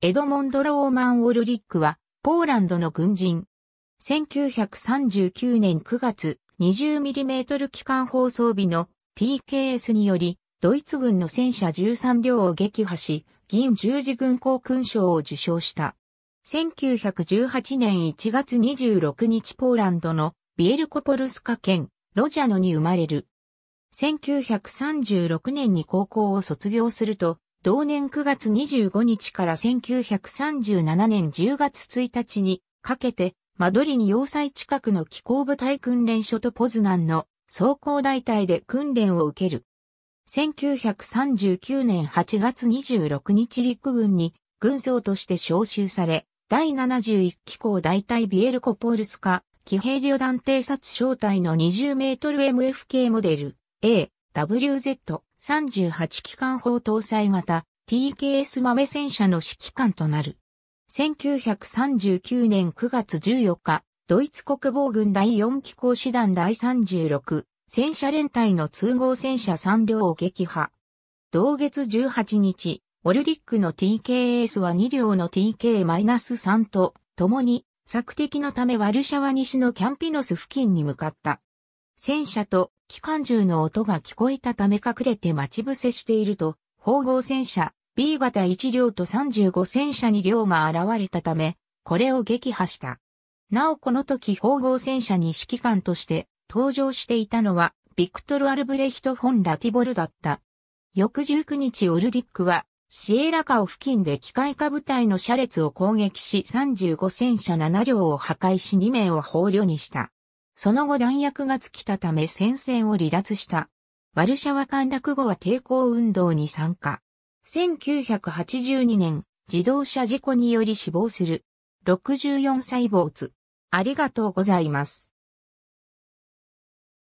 エドモンド・ローマン・オルリックは、ポーランドの軍人。1939年9月、20mm 機関砲装備の TKS により、ドイツ軍の戦車13両を撃破し、銀十字軍航勲章を受章した。1918年1月26日ポーランドのビエルコポルスカ県ロジャノに生まれる。1936年に高校を卒業すると、同年9月25日から1937年10月1日にかけて、マドリに要塞近くの機構部隊訓練所とポズナンの装甲大隊で訓練を受ける。1939年8月26日陸軍に軍曹として召集され、第71機構大隊ビエルコポールスカ、騎兵旅団偵察小隊の20メートル MFK モデル A、WZ、38機関砲搭載型 TKS 豆戦車の指揮官となる。1939年9月14日、ドイツ国防軍第4機構師団第36戦車連隊の通合戦車3両を撃破。同月18日、オルリックの TKS は2両の TK-3 と共に、作敵のためワルシャワ西のキャンピノス付近に向かった。戦車と機関銃の音が聞こえたため隠れて待ち伏せしていると、縫合戦車 B 型1両と35戦車2両が現れたため、これを撃破した。なおこの時縫合戦車に指揮官として登場していたのは、ビクトル・アルブレヒト・フォン・ラティボルだった。翌19日オルリックは、シエラカオ付近で機械化部隊の車列を攻撃し35戦車7両を破壊し2名を放虜にした。その後弾薬が尽きたため戦線を離脱した。ワルシャワ陥落後は抵抗運動に参加。1982年、自動車事故により死亡する。64歳坊主。ありがとうございます。